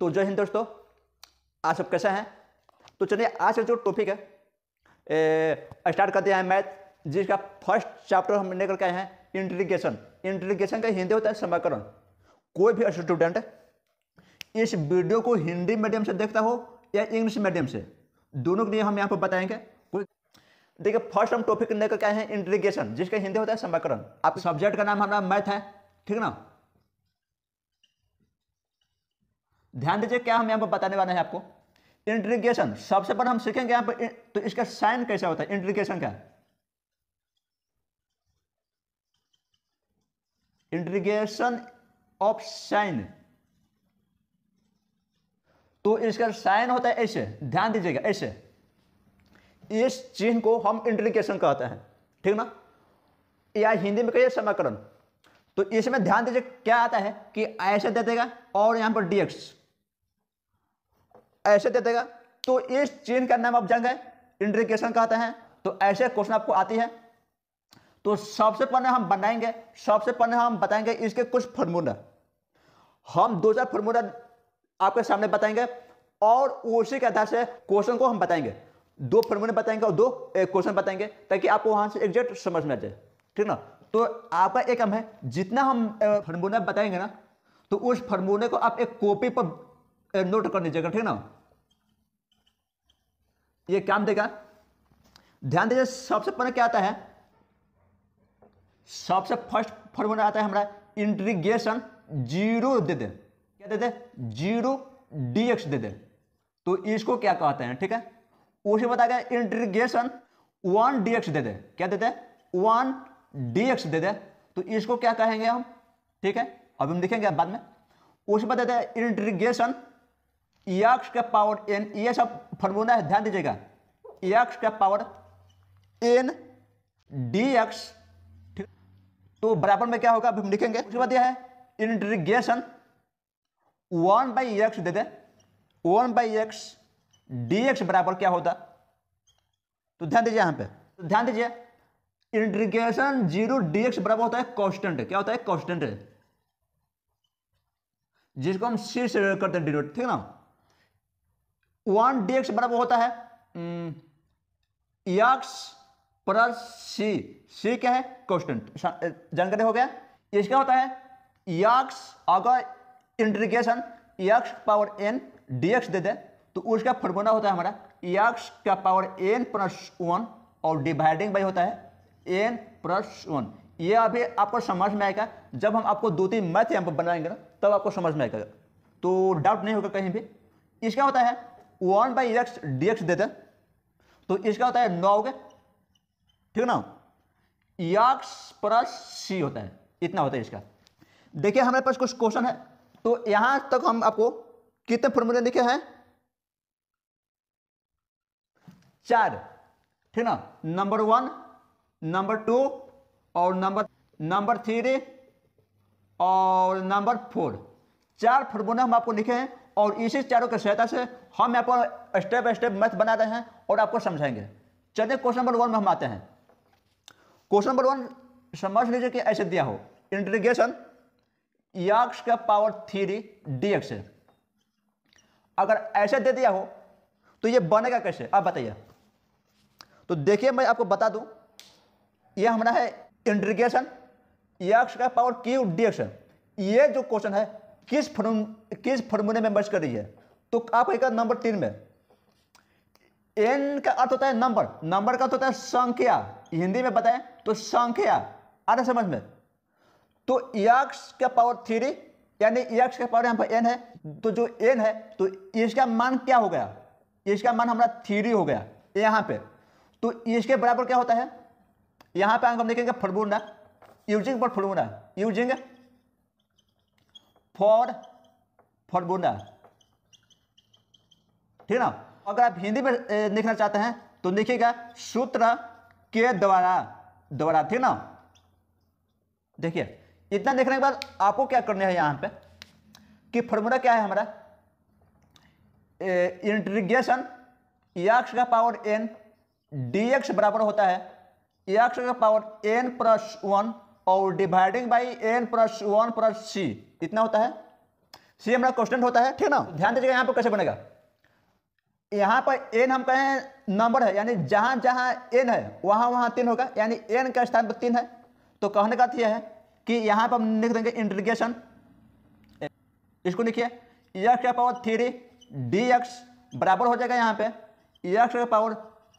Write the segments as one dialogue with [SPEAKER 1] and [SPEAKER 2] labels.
[SPEAKER 1] तो जय हिंद दोस्तों आप सब कैसे हैं तो चलिए आज का जो टॉपिक है स्टार्ट करते हैं मैथ जिसका फर्स्ट चैप्टर हम लेकर के आए हैं इंट्रीगेशन इंट्रीगेशन का हिंदी होता है समाकरण कोई भी स्टूडेंट इस वीडियो को हिंदी मीडियम से देखता हो या इंग्लिश मीडियम से दोनों के लिए हम यहाँ पर बताएंगे देखिए फर्स्ट हम टॉपिक लेकर के आए हैं इंट्रीगेशन जिसका हिंदी होता है समाकरण आप सब्जेक्ट का नाम हमारा मैथ है ठीक ना ध्यान दीजिए क्या हम यहाँ पर बताने वाले हैं आपको इंट्रीगेशन सबसे पहले हम सीखेंगे यहाँ पर तो इसका साइन कैसा होता है इंट्रीगेशन क्या इंट्रीगेशन ऑफ साइन तो इसका साइन होता है ऐसे ध्यान दीजिएगा ऐसे इस चिन्ह को हम इंट्रीगेशन कहते हैं ठीक ना या हिंदी में कहिए समाकरण तो इसमें ध्यान दीजिए क्या आता है कि ऐसे दे देगा और यहां पर डीएक्स ऐसे दे देगा तो इस चेन का नाम आप जान गए इंडिकेशन कहते हैं तो ऐसे क्वेश्चन आपको आती है तो सबसे पहले हम बनाएंगे सबसे पहले हम बताएंगे इसके कुछ फॉर्मूला हम दो चार फॉर्मूला आपके सामने बताएंगे और उसी के आधार से क्वेश्चन को हम बताएंगे दो फॉर्मूले बताएंगे और दो क्वेश्चन बताएंगे ताकि आपको वहां से एग्जैक्ट समझ में आ जाए ठीक ना तो आपका एक हम है जितना हम फॉर्मूला बताएंगे ना तो उस फॉर्मूले को आप एक कॉपी पर नोट कर लीजिएगा ठीक ना ये काम देगा ध्यान दीजिए सबसे पहले क्या आता है सबसे फर्स्ट फॉर्मूला आता है हमारा इंट्रीगेशन जीरो दे दे क्या दे दे जीरो डीएक्स दे दे तो इसको क्या कहते हैं ठीक है उसे बता गया इंट्रीगेशन वन डीएक्स दे दे क्या देते दे वन डीएक्स दे दे तो इसको क्या कहेंगे हम ठीक है अब हम देखेंगे बाद में उसे बता देते हैं इंट्रीगेशन एक्स का पावर एन ये सब फॉर्मूला है ध्यान दीजिएगा एक्स का पावर एन डी एक्स ठीक तो बराबर में क्या होगा अभी हम लिखेंगे उसके बाद यह है इंट्रीगेशन वन बाई एक्स दे दे one by X D X बराबर क्या होता तो ध्यान दीजिए यहाँ पे तो ध्यान दीजिए इंट्रीगेशन जीरो डी एक्स बराबर होता है कॉन्स्टेंट क्या होता है कॉन्स्टेंट जिसको हम सी से करते हैं डिनोट ठीक है ना वन डी एक्स बराबर होता है हम्म, सी सी क्या है कॉन्स्टेंट जानकारी हो गया इसका होता है यक्स अगर integration X power N D X दे दे तो उसका फॉर्मूला होता है हमारा यक्स का पावर एन प्लस वन और डिवाइडिंग बाई होता है एन प्लस वन ये अभी आपको समझ में आएगा जब हम आपको दो तीन मैथ यहाँ पर बनाएंगे ना तब आपको समझ में आएगा तो डाउट नहीं होगा कहीं भी इसका होता है one by X D X देते तो इसका होता है नौ के ठीक है ना यक्स प्लस सी होता है इतना होता है इसका देखिए हमारे पास कुछ क्वेश्चन है तो यहां तक हम आपको कितने फॉर्मूले लिखे हैं चार ठीक ना नंबर वन नंबर टू और नंबर नंबर थ्री और नंबर फोर चार फॉर्मूले हम आपको लिखे हैं और इसी चारों की सहायता से हम यहाँ पर स्टेप बाय स्टेप मैथ बना रहे हैं और आपको समझाएंगे चलिए क्वेश्चन नंबर वन में हम आते हैं क्वेश्चन नंबर वन समझ लीजिए कि ऐसे दिया हो इंटीग्रेशन यक्स का पावर थ्री डी एक्स अगर ऐसे दे दिया हो तो ये बनेगा कैसे आप बताइए तो देखिए मैं आपको बता दूं ये हमारा है इंटीग्रेशन यक्स का पावर क्यू डी एक्स ये जो क्वेश्चन है किस फॉर्म किस फॉर्मूले में मर्ज कर रही है तो आप कहेगा नंबर तीन में एन का अर्थ होता है नंबर नंबर का अर्थ होता है संख्या हिंदी में बताएं तो संख्या आ रहा समझ में तो यक्स e का पावर थ्री यानी यक्स e का पावर यहाँ पर एन है तो जो एन है तो इसका मान क्या हो गया इसका मान हमारा थ्री हो गया यहाँ पे तो इसके बराबर क्या होता है यहाँ पे हम देखेंगे फॉर्मूला यूजिंग पर फॉर्मूला यूजिंग फॉर फॉर्मूला ठीक ना अगर आप हिंदी में लिखना चाहते हैं तो लिखिएगा सूत्र के द्वारा द्वारा ठीक ना देखिए इतना देखने के बाद आपको क्या करना है यहां पे कि फॉर्मूला क्या है हमारा इंट्रीगेशन यक्ष e का पावर एन डी एक्स बराबर होता है यक्ष e का पावर एन प्लस वन और dividing by N plus one plus C कितना होता है सी हमारा कॉन्स्टेंट होता है ठीक ना ध्यान दीजिएगा यहाँ पर कैसे बनेगा यहाँ पर एन हम कहें नंबर है यानी जहाँ जहाँ एन है वहाँ वहाँ तीन होगा यानी एन का स्थान पर तो तीन है तो कहने का यह है कि यहाँ पर हम लिख देंगे इंटीग्रेशन इसको लिखिए एक्स का पावर थ्री डी एक्स बराबर हो जाएगा यहाँ पे एक्स का पावर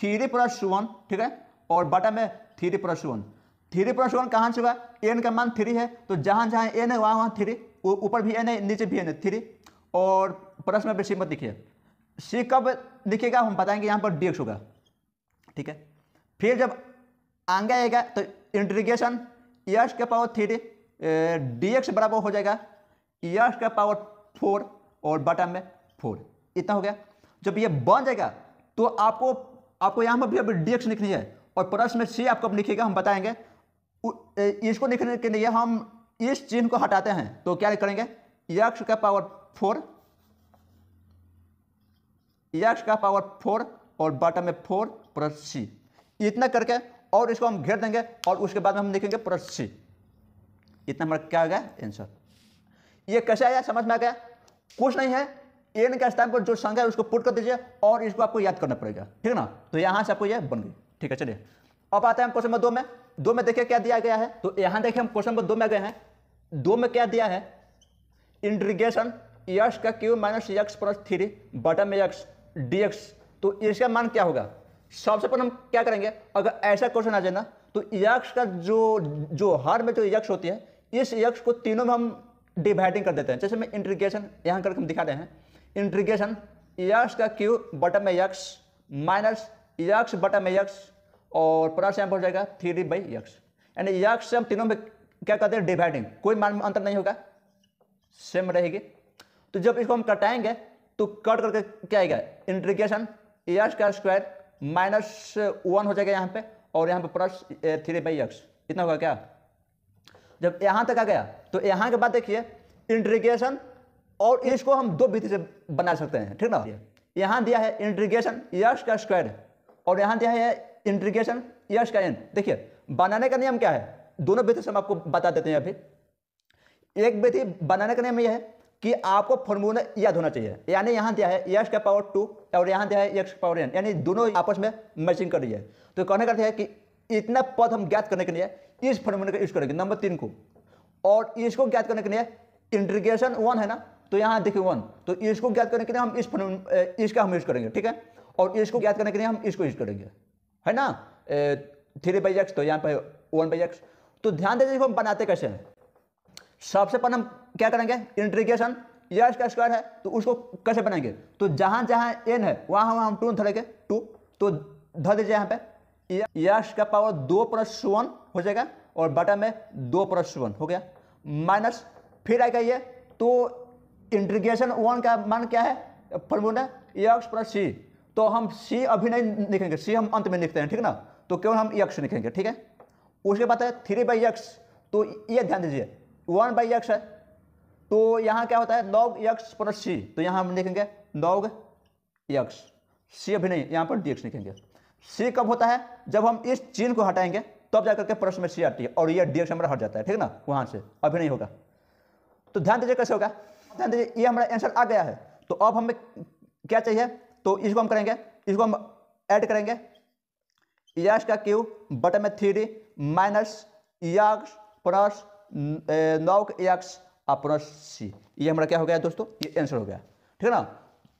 [SPEAKER 1] थ्री प्लस वन ठीक है और बटा में three plus one three plus one कहाँ से हुआ एन का मान थ्री है तो जहाँ जहाँ एन है वहाँ वहाँ थ्री ऊपर भी एन है नीचे भी एन है थ्री और प्लस में सी मत लिखिए सी कब लिखेगा हम बताएंगे यहाँ पर डी एक्स होगा ठीक है फिर जब आगे आएगा तो इंट्रीगेशन यस के पावर थ्री डी एक्स बराबर हो जाएगा यस का पावर फोर और बटन में फोर इतना हो गया जब ये बन जाएगा तो आपको आपको यहाँ पर भी अब डी एक्स लिखनी है और प्लस में सी आपको अब लिखेगा हम बताएंगे इसको देखने के लिए हम इस चिन्ह को हटाते हैं तो क्या करेंगे यक्ष का पावर फोर यक्ष का पावर फोर और बाटा में फोर प्लस सी इतना करके और इसको हम घेर देंगे और उसके बाद में हम देखेंगे प्लस सी इतना हमारा क्या आ गया आंसर ये कैसे आया समझ में आ गया कुछ नहीं है एन के स्थान पर जो संख्या है उसको पुट कर दीजिए और इसको आपको याद करना पड़ेगा ठीक है ना तो यहाँ से आपको यह बन गई ठीक है चलिए अब आते हैं क्वेश्चन नंबर दो में दो में देखिए क्या दिया गया है तो यहां देखिए हम क्वेश्चन नंबर दो में गए हैं दो में क्या दिया है इंड्रीगेशन यक्स का Q minus X plus three बटन में यक्स डी एक्स तो इसका मान क्या होगा सबसे पहले हम क्या करेंगे अगर ऐसा क्वेश्चन आ जाए ना तो यक्ष का जो जो हर में जो यक्ष होती है इस यक्ष को तीनों में हम डिवाइडिंग कर देते हैं जैसे मैं इंट्रीगेशन यहाँ करके हम दिखा रहे हैं इंट्रीगेशन यक्ष का क्यू बटन में यक्ष माइनस यक्ष बटन में यक्ष और प्लस से पर हो जाएगा थ्री बाई यक्स यानी यक्स से हम तीनों में क्या कहते हैं डिवाइडिंग कोई मान अंतर नहीं होगा सेम रहेगी तो जब इसको हम कटाएंगे तो कट करके क्या आएगा इंट्रीगेशन यक्स का स्क्वायर माइनस वन हो जाएगा यहाँ पे और यहाँ पे प्लस थ्री बाई यक्स इतना होगा क्या जब यहाँ तक आ गया तो यहाँ के बाद देखिए इंट्रीगेशन और इसको हम दो विधि से बना सकते हैं ठीक ना यहाँ दिया है इंट्रीगेशन यक्स का स्क्वायर और यहाँ दिया है इंट्रीगेशन यश का एन देखिए बनाने का नियम क्या है दोनों विधि से हम आपको बता देते हैं अभी एक विधि बनाने का नियम यह है कि आपको फॉर्मूला याद होना चाहिए यानी यहाँ दिया है यश का पावर टू और यहाँ दिया है यक्ष का पावर एन यानी दोनों आपस में मैचिंग कर रही है तो कहने का है कि इतना पद हम ज्ञात करने के लिए इस फॉर्मूले का यूज करेंगे नंबर तीन को और इसको ज्ञात करने के लिए इंट्रीगेशन वन है ना तो यहाँ देखिए वन तो इसको ज्ञात करने के लिए हम इस इसका हम यूज करेंगे ठीक है और इसको ज्ञात करने के लिए हम इसको यूज करेंगे है ना थ्री बाई एक्स तो यहाँ पर वन बाई एक्स तो ध्यान देते देखो हम बनाते कैसे हैं सबसे पहले हम क्या करेंगे इंट्रीगेशन ये का स्क्वायर है तो उसको कैसे बनाएंगे तो जहाँ जहाँ एन है वहाँ वहाँ हम टू धरेंगे टू तो धर दीजिए यहाँ पे यश का पावर दो प्लस वन हो जाएगा और बटा में दो प्लस वन हो गया माइनस फिर आएगा ये तो इंट्रीगेशन वन का मान क्या है फॉर्मूला एक्स प्लस सी तो हम सी अभी नहीं लिखेंगे सी हम अंत में लिखते हैं ठीक ना तो केवल हम यक्ष e लिखेंगे ठीक है उसके बाद है थ्री बाई यक्ष तो ये ध्यान दीजिए वन बाई यक्ष है तो यहाँ क्या होता है लॉग यक्ष प्लस सी तो यहाँ हम लिखेंगे लॉग यक्ष सी अभी नहीं यहाँ पर डी एक्स लिखेंगे सी कब होता है जब हम इस चीन को हटाएंगे तब जाकर के प्रश्न में सी आती है और ये डी एक्स हमारा हट जाता है ठीक ना वहाँ से अभी नहीं होगा तो ध्यान दीजिए कैसे होगा ध्यान दीजिए ये हमारा आंसर आ गया है तो अब हमें क्या चाहिए तो इसको हम करेंगे इसको हम ऐड करेंगे यस का क्यू बटन में three D minus X plus नौ एक्स और प्लस सी ये हमारा क्या हो गया दोस्तों ये आंसर हो गया ठीक है ना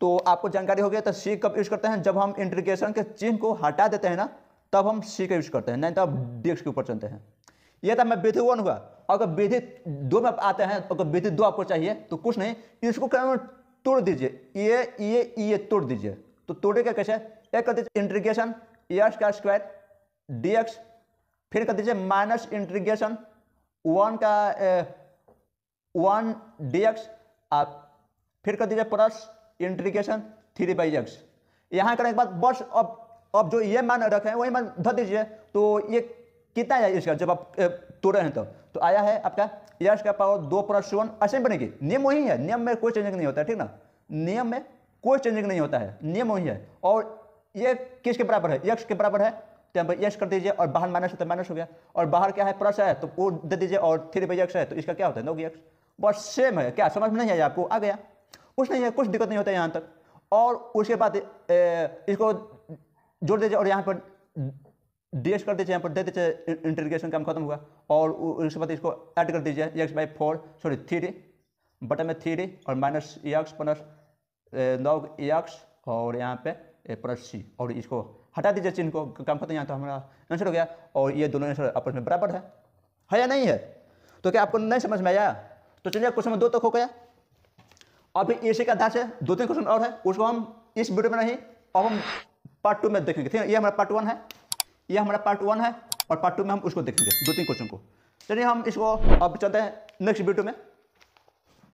[SPEAKER 1] तो आपको जानकारी हो गया तो सी कब यूज़ करते हैं जब हम इंट्रीगेशन के चिन्ह को हटा देते हैं ना तब हम सी का यूज़ करते हैं नहीं तो आप डी के ऊपर चलते हैं यह था मैं विधि वन हुआ अगर विधि दो में आते हैं अगर विधि दो आपको चाहिए तो कुछ नहीं इसको क्या तोड़ दीजिए ये ये ये तोड़ दीजिए तो तोड़े क्या कैसे एक कर दीजिए इंट्रीगेशन एक्स का स्क्वायर डी एक्स फिर कर दीजिए माइनस इंट्रीगेशन वन का वन डी एक्स आप फिर कर दीजिए plus integration three by X यहाँ करने के बाद बस अब अब जो ये मान रखे हैं वही मान धर दीजिए तो ये कितना है इसका जब आप तोड़े हैं तो, तो आया है आपका यस का पावर दो प्लस वन ऐसे ही बनेगी नियम वही है नियम में कोई चेंजिंग नहीं होता है ठीक ना नियम में कोई चेंजिंग नहीं होता है नियम वही है और ये किसके बराबर है यक्ष के बराबर है तो यहाँ पर यश कर दीजिए और बाहर माइनस होता है तो माइनस हो गया और बाहर क्या है प्लस है तो वो दे दीजिए और थ्री पे यक्ष है तो इसका क्या होता है नौ यक्ष बस सेम है क्या समझ में नहीं आया आपको आ गया कुछ नहीं है कुछ दिक्कत नहीं होता है यहाँ तक और उसके बाद इसको जोड़ दीजिए और यहाँ पर डीएस कर दीजिए यहाँ पर दे दीजिए इंटीग्रेशन काम खत्म हुआ और उसके बाद इसको ऐड कर दीजिए X by four sorry three बटन में थ्री और माइनस एक्स प्लस नौ एक्स और यहाँ पे प्लस सी और इसको हटा दीजिए चिन्ह को काम खत्म यहाँ तो हमारा आंसर हो गया और ये दोनों आंसर आपस में बराबर है है या नहीं है तो क्या आपको नहीं समझ में आया तो चलिए क्वेश्चन में दो तक हो गया अभी इसी e का आधार से दो तीन क्वेश्चन और है उसको हम इस वीडियो में नहीं अब हम पार्ट टू में देखेंगे ठीक है ये हमारा पार्ट वन है ये हमारा पार्ट वन है और पार्ट टू में हम उसको देखेंगे दो तीन क्वेश्चन को चलिए हम इसको अब चलते हैं नेक्स्ट वीडियो में